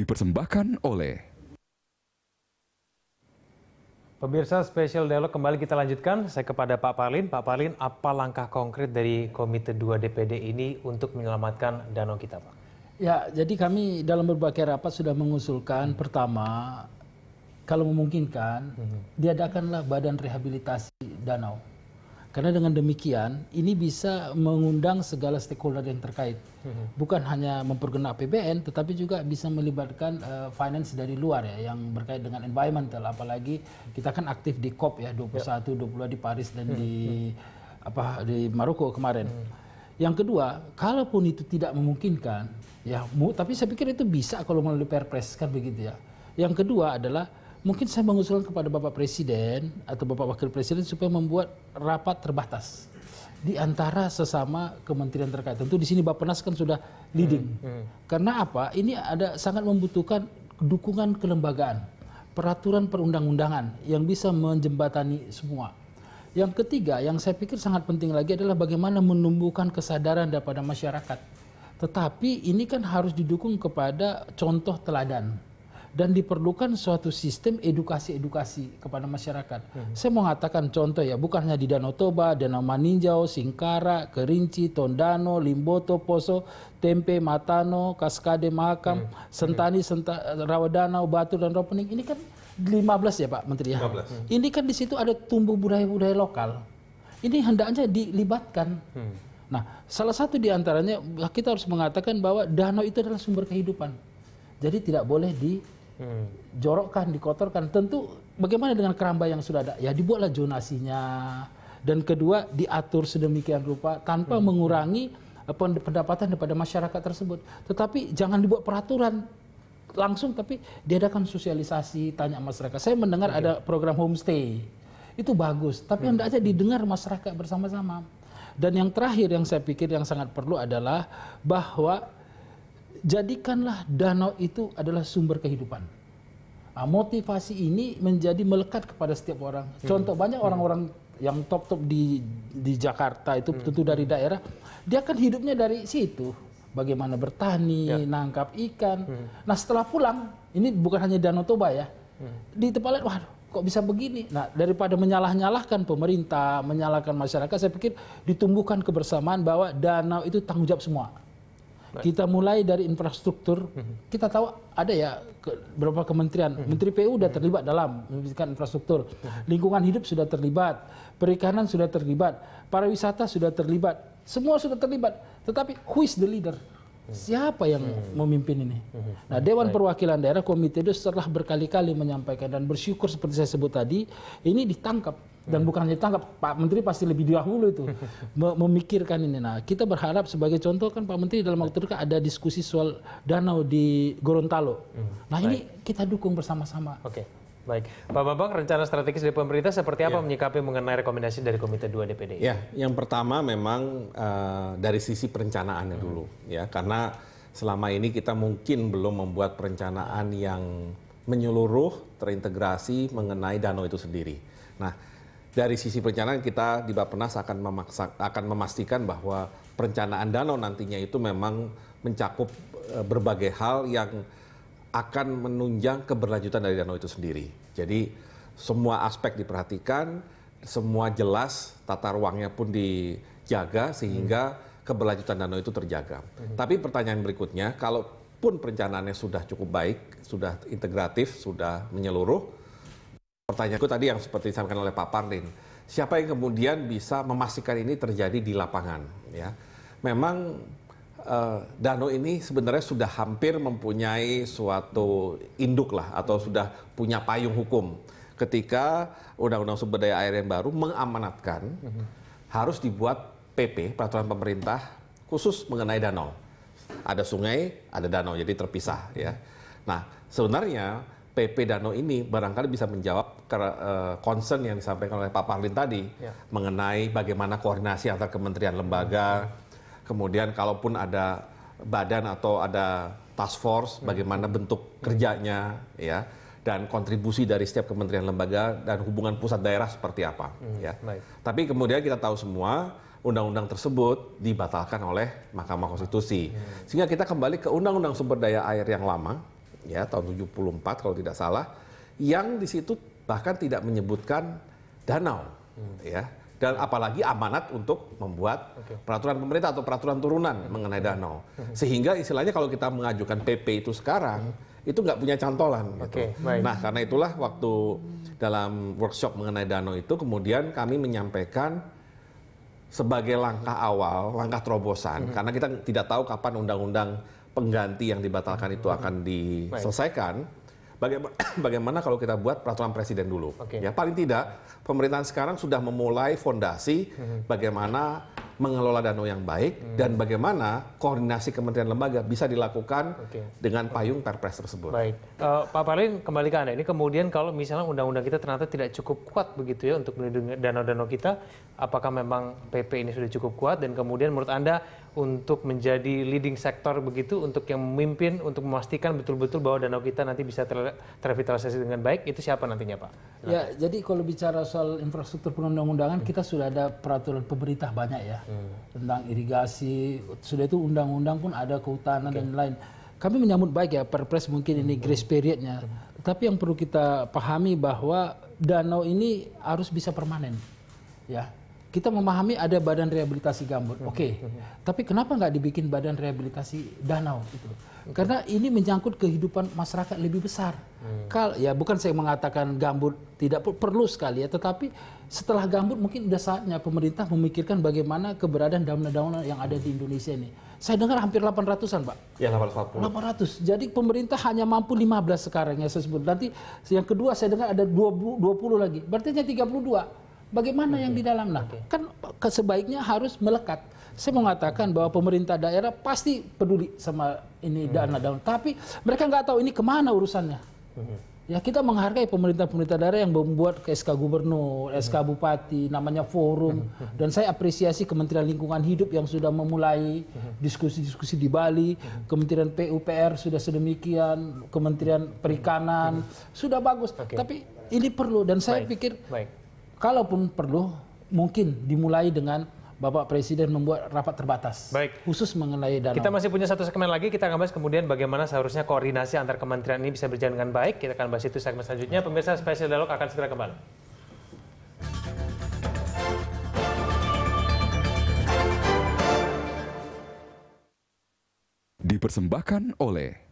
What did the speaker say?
dipersembahkan oleh Pemirsa Special Dialog kembali kita lanjutkan. Saya kepada Pak Palin. Pak Palin, apa langkah konkret dari Komite 2 DPD ini untuk menyelamatkan danau kita, Pak? Ya, jadi kami dalam berbagai rapat sudah mengusulkan hmm. pertama, kalau memungkinkan, hmm. diadakanlah badan rehabilitasi danau. Karena dengan demikian ini bisa mengundang segala stakeholder yang terkait, mm-hmm. bukan hanya memperkena PBN, tetapi juga bisa melibatkan uh, finance dari luar ya, yang berkait dengan environmental. Apalagi kita kan aktif di COP ya 21, ya. 22 di Paris dan di mm-hmm. apa di Maroko kemarin. Mm-hmm. Yang kedua, kalaupun itu tidak memungkinkan, ya, tapi saya pikir itu bisa kalau melalui Perpres kan begitu ya. Yang kedua adalah mungkin saya mengusulkan kepada Bapak Presiden atau Bapak Wakil Presiden supaya membuat rapat terbatas di antara sesama kementerian terkait. Tentu di sini Bappenas kan sudah leading. Hmm, hmm. Karena apa? Ini ada sangat membutuhkan dukungan kelembagaan, peraturan perundang-undangan yang bisa menjembatani semua. Yang ketiga, yang saya pikir sangat penting lagi adalah bagaimana menumbuhkan kesadaran daripada masyarakat. Tetapi ini kan harus didukung kepada contoh teladan dan diperlukan suatu sistem edukasi-edukasi kepada masyarakat. Hmm. Saya mau katakan contoh ya, bukan hanya di Danau Toba, Danau Maninjau, Singkara, Kerinci, Tondano, Limboto, Poso, Tempe, Matano, Kaskade, mm hmm. Sentani, Senta, Rawadanau, Batu dan Ropening. Ini kan 15 ya Pak Menteri ya. 15. Hmm. Ini kan di situ ada tumbuh budaya-budaya lokal. Ini hendaknya dilibatkan. Hmm. Nah, salah satu di antaranya kita harus mengatakan bahwa danau itu adalah sumber kehidupan. Jadi tidak boleh di hmm. jorokkan, dikotorkan. Tentu bagaimana dengan keramba yang sudah ada? Ya dibuatlah zonasinya. Dan kedua diatur sedemikian rupa tanpa hmm. mengurangi eh, pendapatan daripada masyarakat tersebut. Tetapi jangan dibuat peraturan langsung tapi diadakan sosialisasi tanya masyarakat. Saya mendengar okay. ada program homestay. Itu bagus, tapi hmm. aja didengar masyarakat bersama-sama. Dan yang terakhir yang saya pikir yang sangat perlu adalah bahwa jadikanlah danau itu adalah sumber kehidupan. Nah, motivasi ini menjadi melekat kepada setiap orang. Hmm. Contoh banyak hmm. orang-orang yang top-top di di Jakarta itu hmm. tentu dari daerah, dia akan hidupnya dari situ. Bagaimana bertani, ya. nangkap ikan. Hmm. Nah setelah pulang, ini bukan hanya Danau Toba ya. Hmm. Di tempat lain, waduh kok bisa begini? Nah daripada menyalah-nyalahkan pemerintah, menyalahkan masyarakat, saya pikir ditumbuhkan kebersamaan bahwa danau itu tanggung jawab semua kita mulai dari infrastruktur mhm. kita tahu ada ya ke, beberapa kementerian mhm. menteri PU sudah mhm. terlibat dalam memberikan infrastruktur lingkungan hidup sudah terlibat perikanan sudah terlibat pariwisata sudah terlibat semua sudah terlibat tetapi who is the leader Siapa yang memimpin ini? Nah, Dewan Perwakilan Daerah Komite itu setelah berkali-kali menyampaikan dan bersyukur seperti saya sebut tadi, ini ditangkap dan bukan hanya ditangkap Pak Menteri pasti lebih dahulu itu memikirkan ini nah kita berharap sebagai contoh kan Pak Menteri dalam waktu dekat ada diskusi soal danau di Gorontalo hmm. nah ini kita dukung bersama-sama oke okay. baik Pak Bambang rencana strategis dari pemerintah seperti apa ya. menyikapi mengenai rekomendasi dari Komite 2 DPD ya yang pertama memang uh, dari sisi perencanaannya hmm. dulu ya karena selama ini kita mungkin belum membuat perencanaan yang menyeluruh terintegrasi mengenai danau itu sendiri nah dari sisi perencanaan kita di Bapenas akan memaksa akan memastikan bahwa perencanaan danau nantinya itu memang mencakup eh, berbagai hal yang akan menunjang keberlanjutan dari danau itu sendiri. Jadi semua aspek diperhatikan, semua jelas, tata ruangnya pun dijaga sehingga hmm. keberlanjutan danau itu terjaga. Hmm. Tapi pertanyaan berikutnya, kalaupun perencanaannya sudah cukup baik, sudah integratif, sudah menyeluruh, Pertanyaanku tadi yang seperti disampaikan oleh Pak Parlin, siapa yang kemudian bisa memastikan ini terjadi di lapangan? Ya, memang uh, Dano ini sebenarnya sudah hampir mempunyai suatu induk lah atau sudah punya payung hukum ketika Undang-Undang Sumber Daya Air yang baru mengamanatkan harus dibuat PP peraturan pemerintah khusus mengenai danau. Ada sungai, ada danau, jadi terpisah ya. Nah, sebenarnya PP danau ini barangkali bisa menjawab Eh, concern yang disampaikan oleh Pak Parlin tadi ya. mengenai bagaimana koordinasi antar kementerian lembaga, hmm. kemudian kalaupun ada badan atau ada task force, hmm. bagaimana bentuk kerjanya, ya, dan kontribusi dari setiap kementerian lembaga dan hubungan pusat daerah seperti apa, hmm. ya. Baik. Tapi kemudian kita tahu semua undang-undang tersebut dibatalkan oleh Mahkamah Konstitusi, hmm. sehingga kita kembali ke Undang-Undang Sumber Daya Air yang lama, ya tahun 74 kalau tidak salah, yang di situ bahkan tidak menyebutkan danau hmm. ya dan apalagi amanat untuk membuat okay. peraturan pemerintah atau peraturan turunan hmm. mengenai danau hmm. sehingga istilahnya kalau kita mengajukan PP itu sekarang hmm. itu nggak punya cantolan okay. gitu. nah karena itulah waktu dalam workshop mengenai danau itu kemudian kami menyampaikan sebagai langkah awal langkah terobosan hmm. karena kita tidak tahu kapan undang-undang pengganti yang dibatalkan itu hmm. akan diselesaikan bagaimana, bagaimana kalau kita buat peraturan presiden dulu. Okay. Ya paling tidak pemerintahan sekarang sudah memulai fondasi hmm. bagaimana mengelola danau yang baik hmm. dan bagaimana koordinasi kementerian lembaga bisa dilakukan okay. dengan payung Perpres tersebut. Baik, uh, Pak Parin kembali ke anda. Ini kemudian kalau misalnya undang-undang kita ternyata tidak cukup kuat begitu ya untuk melindungi danau-danau kita, apakah memang PP ini sudah cukup kuat dan kemudian menurut anda untuk menjadi leading sektor begitu untuk yang memimpin untuk memastikan betul-betul bahwa danau kita nanti bisa ter dengan baik itu siapa nantinya Pak? Silahkan. Ya jadi kalau bicara soal infrastruktur perundang-undangan hmm. kita sudah ada peraturan pemerintah banyak ya hmm. tentang irigasi sudah itu undang-undang pun ada kehutanan okay. dan lain kami menyambut baik ya perpres mungkin ini hmm. grace periodnya hmm. tapi yang perlu kita pahami bahwa danau ini harus bisa permanen ya kita memahami ada badan rehabilitasi gambut, oke. Okay. Ya. Tapi kenapa nggak dibikin badan rehabilitasi danau gitu? Karena ini menyangkut kehidupan masyarakat lebih besar. Hmm. Kal ya bukan saya mengatakan gambut tidak perlu sekali ya, tetapi setelah gambut mungkin udah saatnya pemerintah memikirkan bagaimana keberadaan daun-daun yang ada di hmm. Indonesia ini. Saya dengar hampir 800-an, Pak. Ya, 840. 800. Jadi pemerintah hanya mampu 15 sekarang ya saya sebut. Nanti yang kedua saya dengar ada 20, lagi. Berarti hanya 32. Bagaimana okay. yang di dalam? Nah, okay. kan sebaiknya harus melekat. Saya mengatakan bahwa pemerintah daerah pasti peduli sama ini hmm. dana daun, tapi mereka nggak tahu ini kemana urusannya. Hmm. Ya kita menghargai pemerintah-pemerintah daerah yang membuat SK gubernur, hmm. SK bupati, namanya forum, hmm. dan saya apresiasi Kementerian Lingkungan Hidup yang sudah memulai diskusi-diskusi di Bali, Kementerian PUPR sudah sedemikian, Kementerian Perikanan sudah bagus, okay. tapi ini perlu dan saya Baik. pikir Baik kalaupun perlu mungkin dimulai dengan Bapak Presiden membuat rapat terbatas Baik. khusus mengenai danau. Kita masih punya satu segmen lagi, kita akan bahas kemudian bagaimana seharusnya koordinasi antar kementerian ini bisa berjalan dengan baik. Kita akan bahas itu segmen selanjutnya. Pemirsa Spesial Dialog akan segera kembali. Dipersembahkan oleh